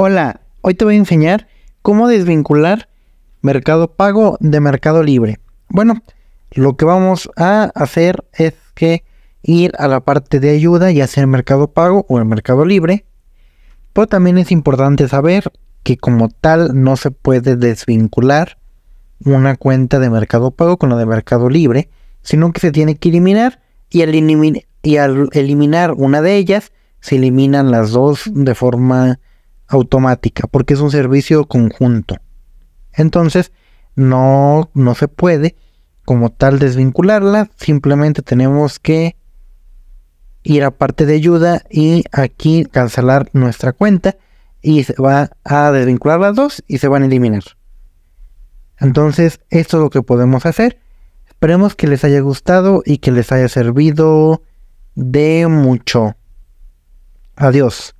Hola, hoy te voy a enseñar cómo desvincular Mercado Pago de Mercado Libre. Bueno, lo que vamos a hacer es que ir a la parte de ayuda, ya sea el Mercado Pago o el Mercado Libre. Pero también es importante saber que como tal no se puede desvincular una cuenta de Mercado Pago con la de Mercado Libre, sino que se tiene que eliminar y y al eliminar una de ellas se eliminan las dos de forma automática, porque es un servicio conjunto. Entonces, no, no se puede como tal desvincularla, simplemente tenemos que ir a parte de ayuda y aquí cancelar nuestra cuenta y se va a desvincular las dos y se van a eliminar. Entonces, esto es lo que podemos hacer. Esperemos que les haya gustado y que les haya servido de mucho. Adiós.